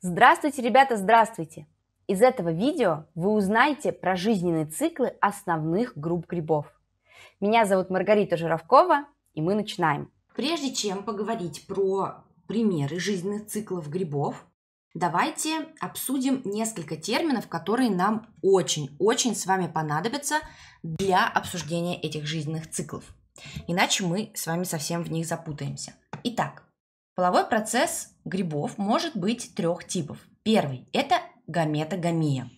Здравствуйте, ребята, здравствуйте! Из этого видео вы узнаете про жизненные циклы основных групп грибов. Меня зовут Маргарита Жировкова, и мы начинаем. Прежде чем поговорить про примеры жизненных циклов грибов, давайте обсудим несколько терминов, которые нам очень-очень с вами понадобятся для обсуждения этих жизненных циклов. Иначе мы с вами совсем в них запутаемся. Итак, Половой процесс грибов может быть трех типов. Первый – это гаметогамия.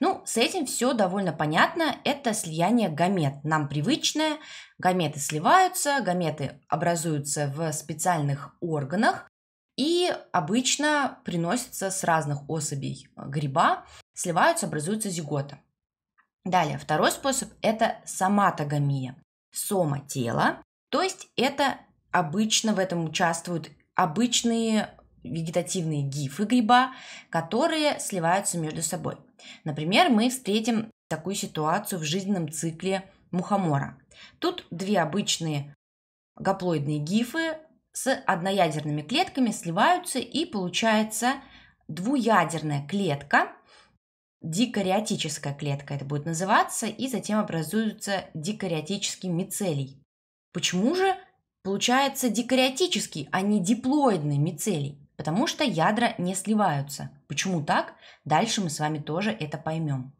Ну, с этим все довольно понятно. Это слияние гамет. Нам привычное. Гаметы сливаются, гаметы образуются в специальных органах и обычно приносятся с разных особей гриба, сливаются, образуется зигота. Далее, второй способ – это соматогамия. Сома – тело, то есть это обычно в этом участвуют обычные вегетативные гифы гриба, которые сливаются между собой. Например, мы встретим такую ситуацию в жизненном цикле мухомора. Тут две обычные гаплоидные гифы с одноядерными клетками сливаются и получается двуядерная клетка, дикариотическая клетка это будет называться, и затем образуется дикариотический мицелий. Почему же Получается декоратический, а не диплоидный мицелий, потому что ядра не сливаются. Почему так? Дальше мы с вами тоже это поймем.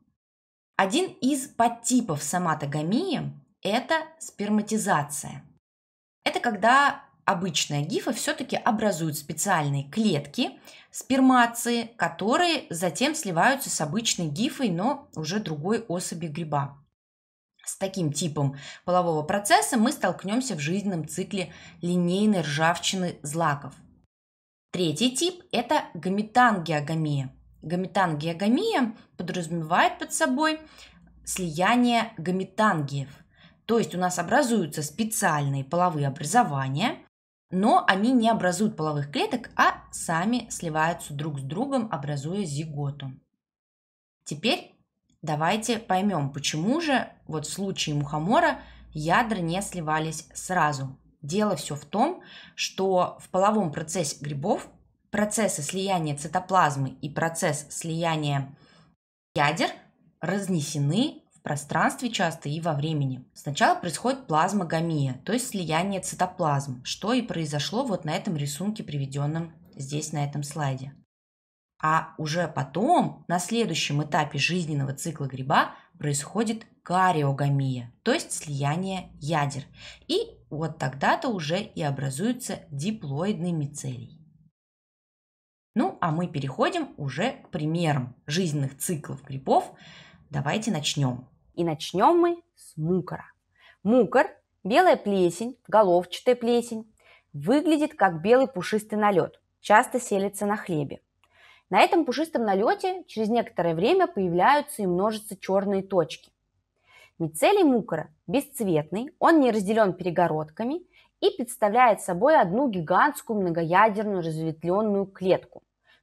Один из подтипов соматогамии – это сперматизация. Это когда обычная гифа все-таки образует специальные клетки, спермации, которые затем сливаются с обычной гифой, но уже другой особи гриба. С таким типом полового процесса мы столкнемся в жизненном цикле линейной ржавчины злаков. Третий тип – это гаметангиогамия. Гаметангиогамия подразумевает под собой слияние гаметангиев. То есть у нас образуются специальные половые образования, но они не образуют половых клеток, а сами сливаются друг с другом, образуя зиготу. Теперь Давайте поймем, почему же вот в случае мухомора ядра не сливались сразу. Дело все в том, что в половом процессе грибов процессы слияния цитоплазмы и процесс слияния ядер разнесены в пространстве часто и во времени. Сначала происходит плазмогамия, то есть слияние цитоплазм, что и произошло вот на этом рисунке, приведенном здесь на этом слайде. А уже потом, на следующем этапе жизненного цикла гриба, происходит кариогамия, то есть слияние ядер. И вот тогда-то уже и образуется диплоидный мицелий. Ну, а мы переходим уже к примерам жизненных циклов грибов. Давайте начнем. И начнем мы с мукора. Мукор – белая плесень, головчатая плесень, выглядит как белый пушистый налет, часто селится на хлебе. На этом пушистом налете через некоторое время появляются и множатся черные точки. Мицелий мукора бесцветный, он не разделен перегородками и представляет собой одну гигантскую многоядерную разветвленную клетку,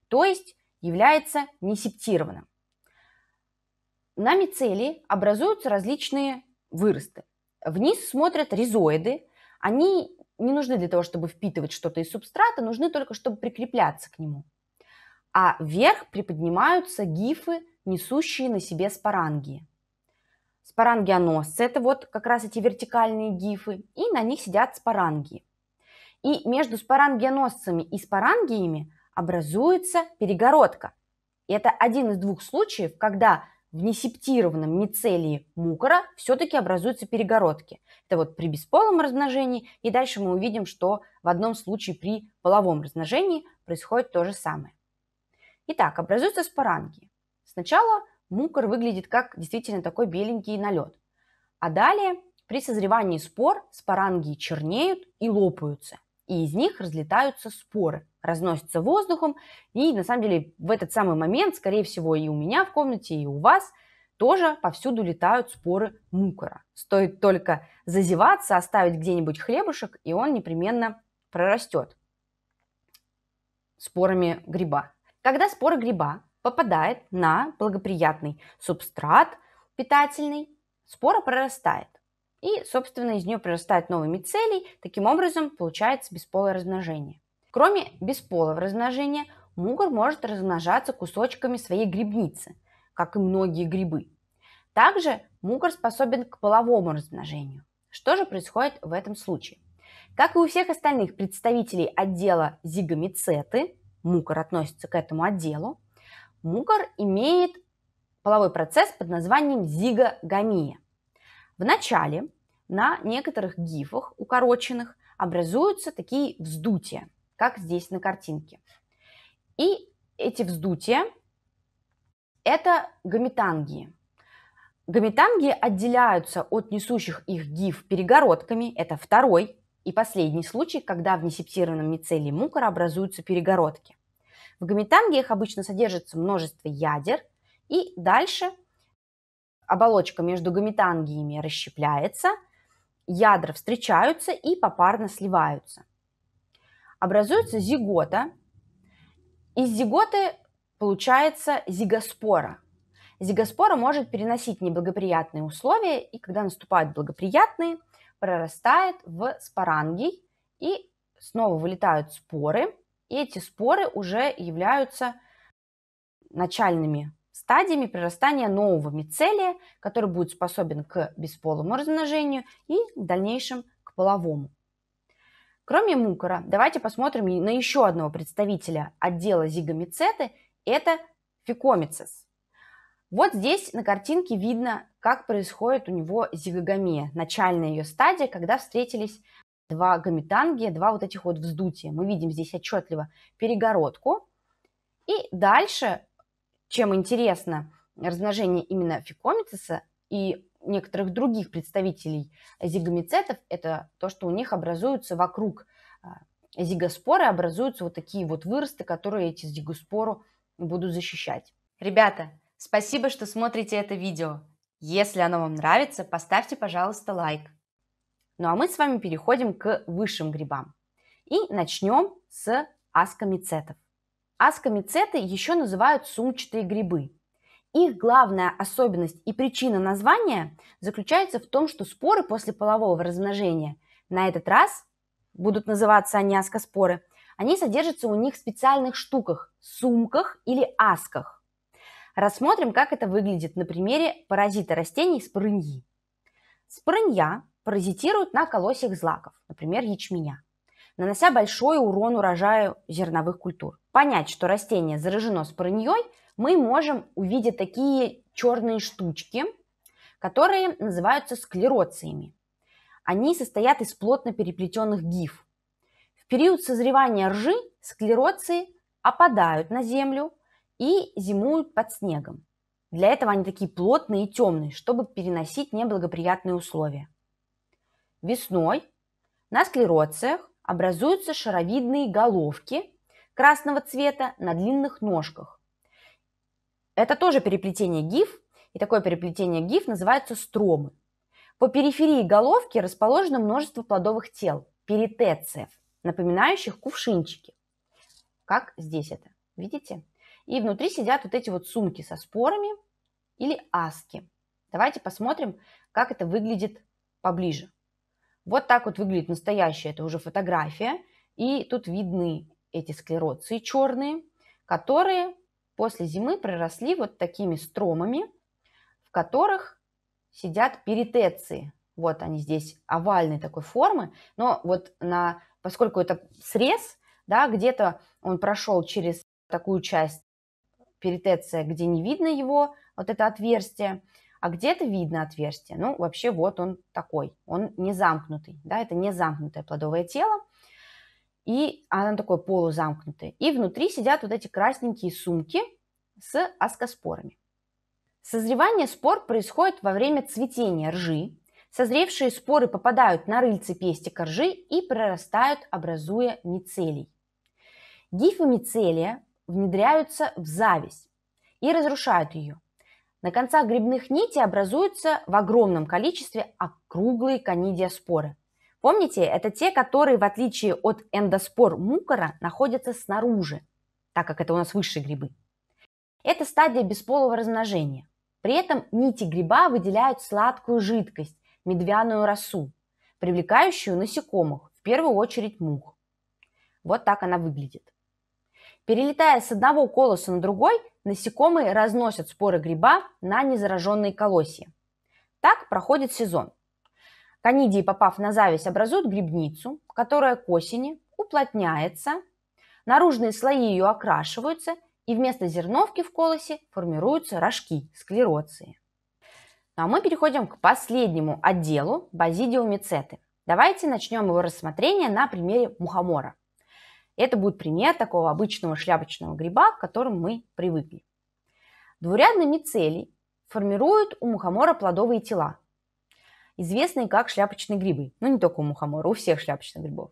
то есть является несептированным. На мицелии образуются различные выросты. Вниз смотрят ризоиды. Они не нужны для того, чтобы впитывать что-то из субстрата, нужны только, чтобы прикрепляться к нему а вверх приподнимаются гифы, несущие на себе спорангии. Спорангианосцы – это вот как раз эти вертикальные гифы, и на них сидят спорангии. И между спорангианосцами и спорангиями образуется перегородка. И это один из двух случаев, когда в несептированном мицелии мукора все-таки образуются перегородки. Это вот при бесполом размножении, и дальше мы увидим, что в одном случае при половом размножении происходит то же самое. Итак, образуются споранки. Сначала мукор выглядит как действительно такой беленький налет. А далее при созревании спор спорангии чернеют и лопаются. И из них разлетаются споры, разносятся воздухом. И на самом деле в этот самый момент, скорее всего, и у меня в комнате, и у вас тоже повсюду летают споры мукора. Стоит только зазеваться, оставить где-нибудь хлебушек, и он непременно прорастет спорами гриба. Когда спора гриба попадает на благоприятный субстрат питательный, спора прорастает. И, собственно, из нее прорастают новые мицелий. Таким образом, получается бесполое размножение. Кроме бесполого размножения, мугор может размножаться кусочками своей грибницы, как и многие грибы. Также мугор способен к половому размножению. Что же происходит в этом случае? Как и у всех остальных представителей отдела зигомицеты, мукор относится к этому отделу, мукор имеет половой процесс под названием зигогамия. В начале на некоторых гифах укороченных образуются такие вздутия, как здесь на картинке. И эти вздутия – это гаметангии. Гаметангии отделяются от несущих их гиф перегородками, это второй и последний случай, когда в несептированном мицелии мукора образуются перегородки. В гаметанге обычно содержится множество ядер, и дальше оболочка между гаметангиями расщепляется, ядра встречаются и попарно сливаются. Образуется зигота. Из зиготы получается зигоспора. Зигоспора может переносить неблагоприятные условия, и когда наступают благоприятные – прорастает в спорангий, и снова вылетают споры, и эти споры уже являются начальными стадиями прорастания нового мицелия, который будет способен к бесполому размножению и в дальнейшем к половому. Кроме мукора, давайте посмотрим на еще одного представителя отдела зигомицеты – это фикомицис. Вот здесь на картинке видно, как происходит у него зигогамия, начальная ее стадия, когда встретились два гаметанги, два вот этих вот вздутия. Мы видим здесь отчетливо перегородку. И дальше, чем интересно размножение именно фикомицеса и некоторых других представителей зигомицетов, это то, что у них образуются вокруг а, зигоспоры, образуются вот такие вот выросты, которые эти зигоспору будут защищать. Ребята, Спасибо, что смотрите это видео. Если оно вам нравится, поставьте, пожалуйста, лайк. Ну а мы с вами переходим к высшим грибам. И начнем с аскомицетов. Аскомицеты еще называют сумчатые грибы. Их главная особенность и причина названия заключается в том, что споры после полового размножения на этот раз будут называться они аскоспоры, они содержатся у них в специальных штуках, сумках или асках. Рассмотрим, как это выглядит на примере паразита растений спрыньи. Спрынья паразитируют на колосьях злаков, например, ячменя, нанося большой урон урожаю зерновых культур. Понять, что растение заражено спрыньей, мы можем увидеть такие черные штучки, которые называются склероциями. Они состоят из плотно переплетенных гиф. В период созревания ржи склероции опадают на землю, и зимуют под снегом. Для этого они такие плотные и темные, чтобы переносить неблагоприятные условия. Весной на склероциях образуются шаровидные головки красного цвета на длинных ножках. Это тоже переплетение гиф, и такое переплетение гиф называется стромы. По периферии головки расположено множество плодовых тел, перитециев, напоминающих кувшинчики. Как здесь это? Видите? И внутри сидят вот эти вот сумки со спорами или аски. Давайте посмотрим, как это выглядит поближе. Вот так вот выглядит настоящая, это уже фотография. И тут видны эти склероции черные, которые после зимы проросли вот такими стромами, в которых сидят перитеции. Вот они здесь овальной такой формы, но вот на, поскольку это срез, да, где-то он прошел через такую часть перитеция, где не видно его, вот это отверстие, а где-то видно отверстие. Ну, вообще вот он такой, он не замкнутый, да, это не замкнутое плодовое тело, и оно такое полузамкнутое. И внутри сидят вот эти красненькие сумки с аскоспорами. Созревание спор происходит во время цветения ржи. Созревшие споры попадают на рыльце пестика ржи и прорастают, образуя мицелий. Гифомицелия внедряются в зависть и разрушают ее. На концах грибных нитей образуются в огромном количестве округлые конидиоспоры. Помните, это те, которые, в отличие от эндоспор мукора, находятся снаружи, так как это у нас высшие грибы. Это стадия бесполого размножения. При этом нити гриба выделяют сладкую жидкость, медвяную росу, привлекающую насекомых, в первую очередь мух. Вот так она выглядит. Перелетая с одного колоса на другой, насекомые разносят споры гриба на незараженные колосья. Так проходит сезон. Конидии, попав на зависть, образуют грибницу, которая к осени уплотняется, наружные слои ее окрашиваются, и вместо зерновки в колосе формируются рожки, склероции. Ну а мы переходим к последнему отделу базидиомицеты. Давайте начнем его рассмотрение на примере мухомора. Это будет пример такого обычного шляпочного гриба, к которому мы привыкли. Двурядные мицелий формируют у мухомора плодовые тела, известные как шляпочные грибы. Ну, не только у мухомора, у всех шляпочных грибов.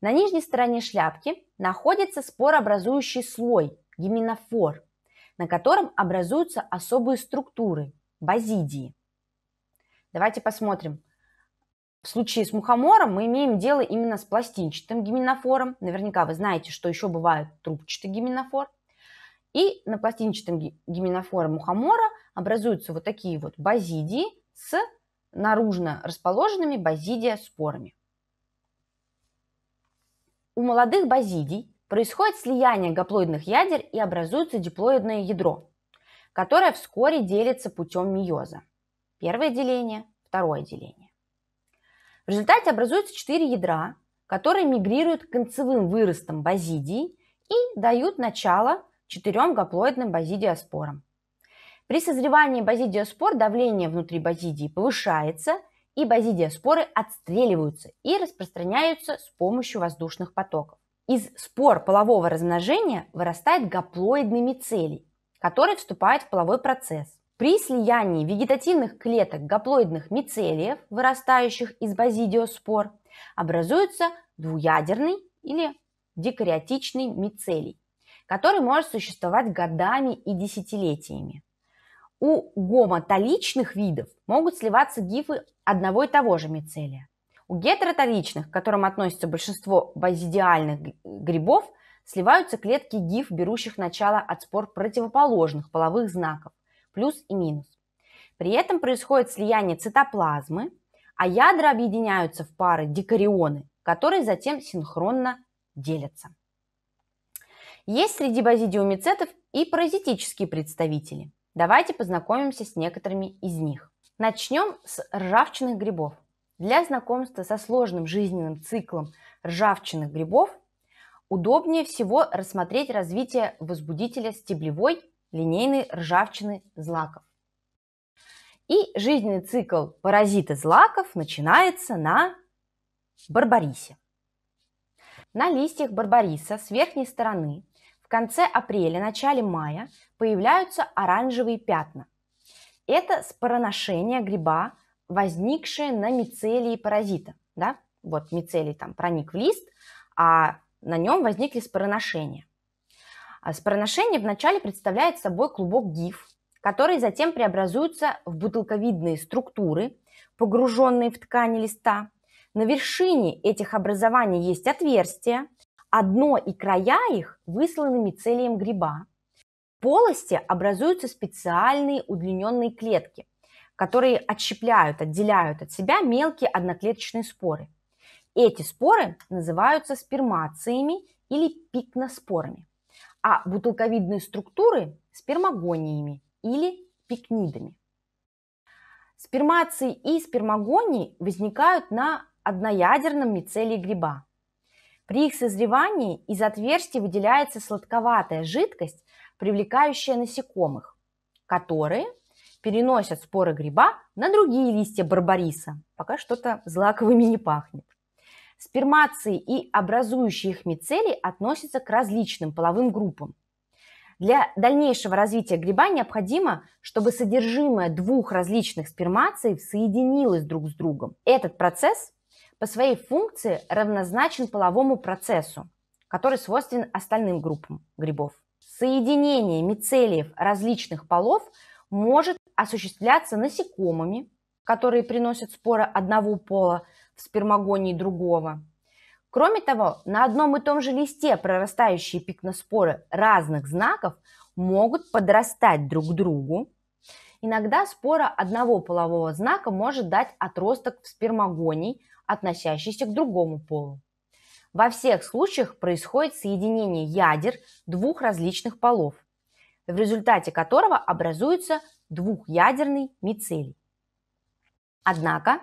На нижней стороне шляпки находится спорообразующий слой, гименофор, на котором образуются особые структуры – базидии. Давайте посмотрим, в случае с мухомором мы имеем дело именно с пластинчатым гименофором. Наверняка вы знаете, что еще бывает трубчатый гименофор, И на пластинчатом гименофоре мухомора образуются вот такие вот базидии с наружно расположенными базидиоспорами. У молодых базидий происходит слияние гаплоидных ядер и образуется диплоидное ядро, которое вскоре делится путем мейоза. Первое деление, второе деление. В результате образуются четыре ядра, которые мигрируют к концевым выростам базидий и дают начало четырем гаплоидным базидиоспорам. При созревании базидиоспор давление внутри базидии повышается, и базидиоспоры отстреливаются и распространяются с помощью воздушных потоков. Из спор полового размножения вырастает гаплоидный мицелий, который вступает в половой процесс. При слиянии вегетативных клеток гаплоидных мицелиев, вырастающих из базидиоспор, образуется двуядерный или дикариотичный мицелий, который может существовать годами и десятилетиями. У гомотоличных видов могут сливаться гифы одного и того же мицелия. У гетеротоличных, к которым относится большинство базидиальных грибов, сливаются клетки гиф, берущих начало от спор противоположных половых знаков, плюс и минус. При этом происходит слияние цитоплазмы, а ядра объединяются в пары дикарионы, которые затем синхронно делятся. Есть среди базидиомицетов и паразитические представители. Давайте познакомимся с некоторыми из них. Начнем с ржавчинных грибов. Для знакомства со сложным жизненным циклом ржавчинных грибов удобнее всего рассмотреть развитие возбудителя стеблевой линейной ржавчины злаков. И жизненный цикл паразита злаков начинается на барбарисе. На листьях барбариса с верхней стороны в конце апреля-начале мая появляются оранжевые пятна. Это спороношение гриба, возникшее на мицелии паразита. Да? Вот мицелий там проник в лист, а на нем возникли спороношения. А Спороношение вначале представляет собой клубок гиф, который затем преобразуется в бутылковидные структуры, погруженные в ткани листа. На вершине этих образований есть отверстия, а дно и края их высланы мицелием гриба. В полости образуются специальные удлиненные клетки, которые отщепляют, отделяют от себя мелкие одноклеточные споры. Эти споры называются спермациями или пикноспорами а бутылковидные структуры – спермогониями или пикнидами. Спермации и спермогонии возникают на одноядерном мицелии гриба. При их созревании из отверстий выделяется сладковатая жидкость, привлекающая насекомых, которые переносят споры гриба на другие листья барбариса, пока что-то злаковыми не пахнет. Спермации и образующие их мицелии относятся к различным половым группам. Для дальнейшего развития гриба необходимо, чтобы содержимое двух различных спермаций соединилось друг с другом. Этот процесс по своей функции равнозначен половому процессу, который свойствен остальным группам грибов. Соединение мицелиев различных полов может осуществляться насекомыми, которые приносят споры одного пола – в спермогонии другого. Кроме того, на одном и том же листе прорастающие пикноспоры разных знаков могут подрастать друг к другу. Иногда спора одного полового знака может дать отросток в спермогонии, относящийся к другому полу. Во всех случаях происходит соединение ядер двух различных полов, в результате которого образуется двухъядерный мицелий. Однако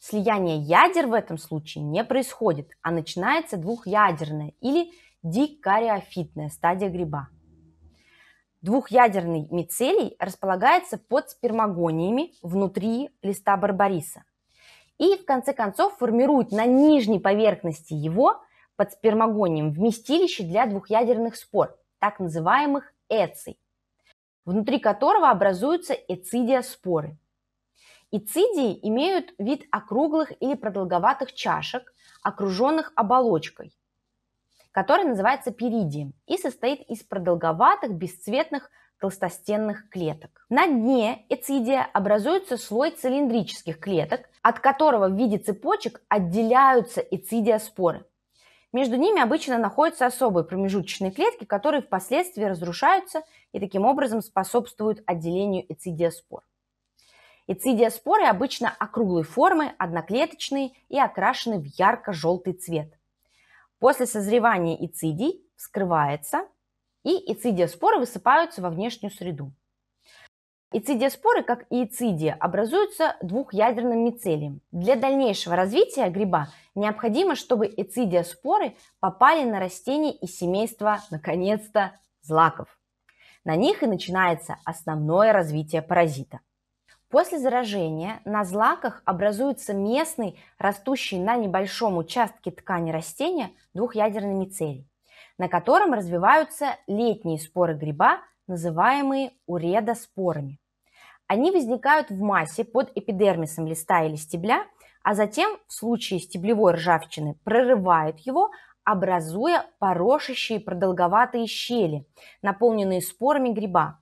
слияние ядер в этом случае не происходит, а начинается двухъядерная или дикариофитная стадия гриба. Двухъядерный мицелий располагается под спермогониями внутри листа барбариса и в конце концов формирует на нижней поверхности его под спермогонием вместилище для двухъядерных спор, так называемых эций, внутри которого образуются эцидиоспоры – Ицидии имеют вид округлых или продолговатых чашек, окруженных оболочкой, которая называется перидием и состоит из продолговатых бесцветных толстостенных клеток. На дне эцидия образуется слой цилиндрических клеток, от которого в виде цепочек отделяются эцидиоспоры. Между ними обычно находятся особые промежуточные клетки, которые впоследствии разрушаются и таким образом способствуют отделению эцидиоспор. Эцидиоспоры обычно округлой формы, одноклеточные и окрашены в ярко-желтый цвет. После созревания эцидий вскрывается, и эцидиоспоры высыпаются во внешнюю среду. Эцидиоспоры, как и эцидия, образуются двухъядерным мицелием. Для дальнейшего развития гриба необходимо, чтобы эцидиоспоры попали на растения из семейства, наконец-то, злаков. На них и начинается основное развитие паразита. После заражения на злаках образуется местный, растущий на небольшом участке ткани растения двухъядерный мицелий, на котором развиваются летние споры гриба, называемые уредоспорами. Они возникают в массе под эпидермисом листа или стебля, а затем в случае стеблевой ржавчины прорывают его, образуя порошащие продолговатые щели, наполненные спорами гриба,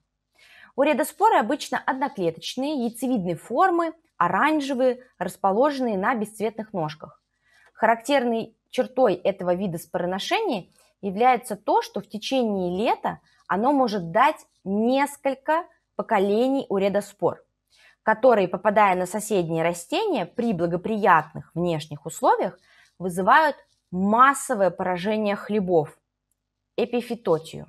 Уредоспоры обычно одноклеточные, яйцевидной формы, оранжевые, расположенные на бесцветных ножках. Характерной чертой этого вида спороношения является то, что в течение лета оно может дать несколько поколений уредоспор, которые, попадая на соседние растения при благоприятных внешних условиях, вызывают массовое поражение хлебов – эпифитотию.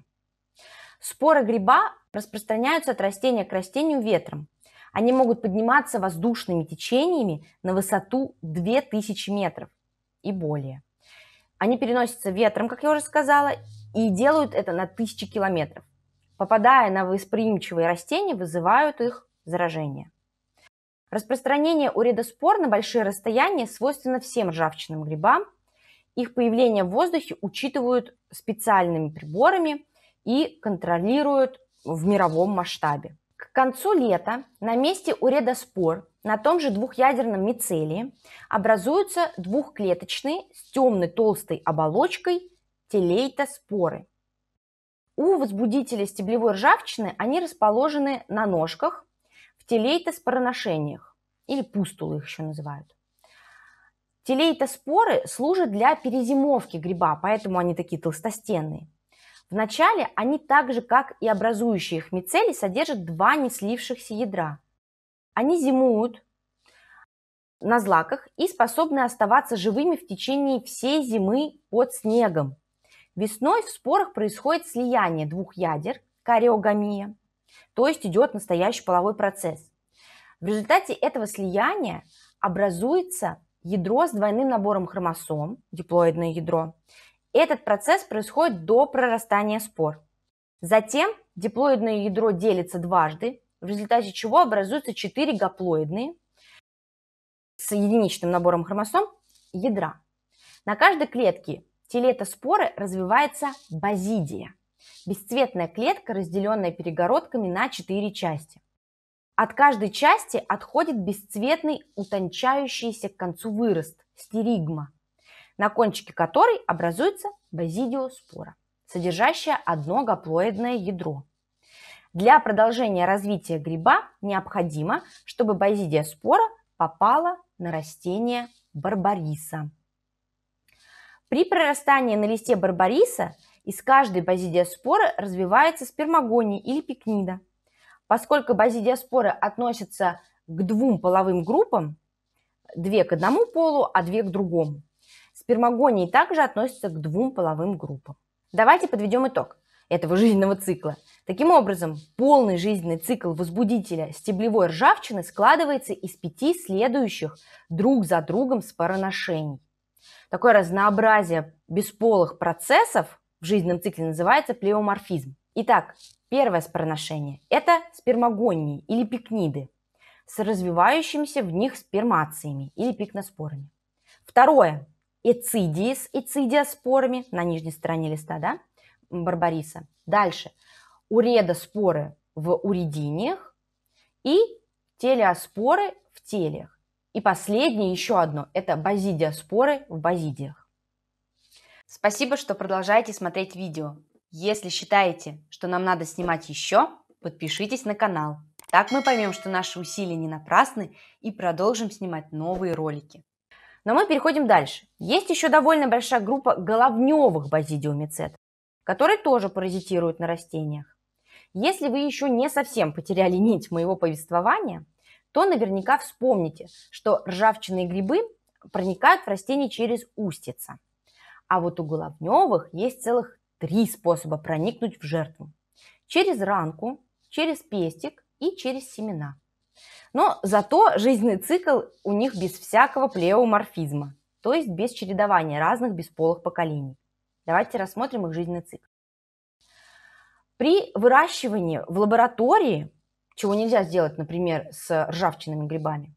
Споры гриба распространяются от растения к растению ветром. Они могут подниматься воздушными течениями на высоту 2000 метров и более. Они переносятся ветром, как я уже сказала, и делают это на тысячи километров. Попадая на восприимчивые растения, вызывают их заражение. Распространение уредоспор на большие расстояния свойственно всем ржавчинным грибам. Их появление в воздухе учитывают специальными приборами и контролируют в мировом масштабе. К концу лета на месте уредоспор на том же двухъядерном мицелии образуются двухклеточные с темной толстой оболочкой телейтоспоры. У возбудителя стеблевой ржавчины они расположены на ножках в телейтоспороношениях, или пустулы их еще называют. Телейтоспоры служат для перезимовки гриба, поэтому они такие толстостенные. Вначале они так же, как и образующие их мицели, содержат два не слившихся ядра. Они зимуют на злаках и способны оставаться живыми в течение всей зимы под снегом. Весной в спорах происходит слияние двух ядер, кариогамия, то есть идет настоящий половой процесс. В результате этого слияния образуется ядро с двойным набором хромосом, диплоидное ядро, этот процесс происходит до прорастания спор. Затем диплоидное ядро делится дважды, в результате чего образуются 4 гаплоидные с единичным набором хромосом ядра. На каждой клетке споры развивается базидия – бесцветная клетка, разделенная перегородками на 4 части. От каждой части отходит бесцветный утончающийся к концу вырост – стеригма – на кончике которой образуется базидиоспора, содержащая одно гаплоидное ядро. Для продолжения развития гриба необходимо, чтобы базидиоспора попала на растение барбариса. При прорастании на листе барбариса из каждой базидиоспоры развивается спермогоний или пикнида. Поскольку базидиоспоры относятся к двум половым группам, две к одному полу, а две к другому, Спермогонии также относятся к двум половым группам. Давайте подведем итог этого жизненного цикла. Таким образом, полный жизненный цикл возбудителя стеблевой ржавчины складывается из пяти следующих друг за другом спороношений. Такое разнообразие бесполых процессов в жизненном цикле называется плеоморфизм. Итак, первое спороношение – это спермогонии или пикниды с развивающимися в них спермациями или пикноспорами. Второе эцидии с эцидиоспорами на нижней стороне листа, да, барбариса. Дальше. Уредоспоры в уридиниях и телеоспоры в телях. И последнее еще одно – это базидиоспоры в базидиях. Спасибо, что продолжаете смотреть видео. Если считаете, что нам надо снимать еще, подпишитесь на канал. Так мы поймем, что наши усилия не напрасны и продолжим снимать новые ролики. Но мы переходим дальше. Есть еще довольно большая группа головневых базидиомицетов, которые тоже паразитируют на растениях. Если вы еще не совсем потеряли нить моего повествования, то наверняка вспомните, что ржавчные грибы проникают в растение через устица. А вот у головневых есть целых три способа проникнуть в жертву. Через ранку, через пестик и через семена. Но зато жизненный цикл у них без всякого плеоморфизма, то есть без чередования разных бесполых поколений. Давайте рассмотрим их жизненный цикл. При выращивании в лаборатории, чего нельзя сделать, например, с ржавчинными грибами,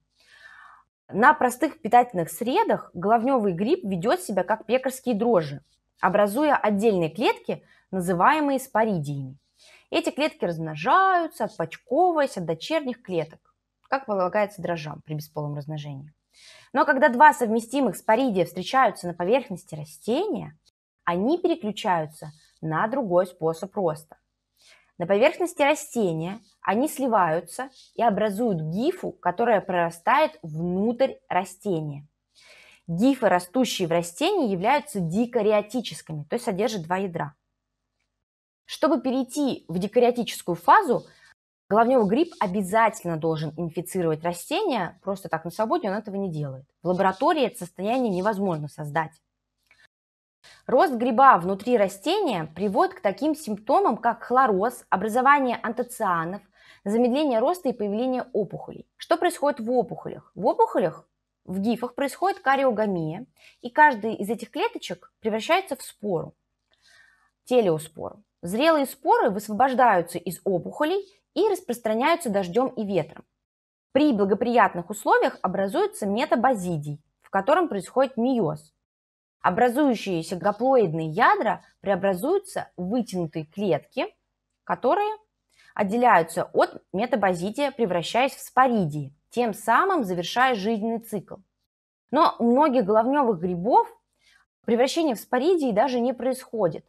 на простых питательных средах головневый гриб ведет себя как пекарские дрожжи, образуя отдельные клетки, называемые споридиями. Эти клетки размножаются, отпочковываясь от дочерних клеток как полагается дрожжам при бесполом размножении. Но когда два совместимых споридия встречаются на поверхности растения, они переключаются на другой способ роста. На поверхности растения они сливаются и образуют гифу, которая прорастает внутрь растения. Гифы, растущие в растении, являются дикариотическими, то есть содержат два ядра. Чтобы перейти в дикариотическую фазу – Головневый гриб обязательно должен инфицировать растения, просто так на свободе он этого не делает. В лаборатории это состояние невозможно создать. Рост гриба внутри растения приводит к таким симптомам, как хлороз, образование антоцианов, замедление роста и появление опухолей. Что происходит в опухолях? В опухолях в гифах происходит кариогамия, и каждый из этих клеточек превращается в спору, телеоспору. Зрелые споры высвобождаются из опухолей и распространяются дождем и ветром. При благоприятных условиях образуется метабазидий, в котором происходит миоз. Образующиеся гаплоидные ядра преобразуются в вытянутые клетки, которые отделяются от метабазидия, превращаясь в споридии, тем самым завершая жизненный цикл. Но у многих головневых грибов превращение в споридии даже не происходит.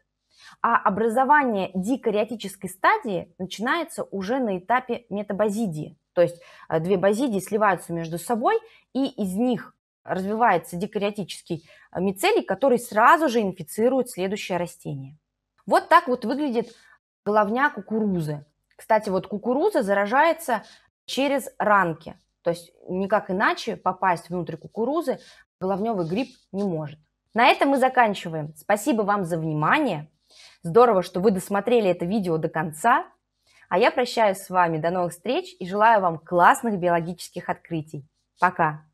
А образование дикариотической стадии начинается уже на этапе метабазидии. То есть э, две базидии сливаются между собой, и из них развивается дикариотический э, мицелий, который сразу же инфицирует следующее растение. Вот так вот выглядит головня кукурузы. Кстати, вот кукуруза заражается через ранки. То есть никак иначе попасть внутрь кукурузы головневый гриб не может. На этом мы заканчиваем. Спасибо вам за внимание. Здорово, что вы досмотрели это видео до конца. А я прощаюсь с вами. До новых встреч и желаю вам классных биологических открытий. Пока!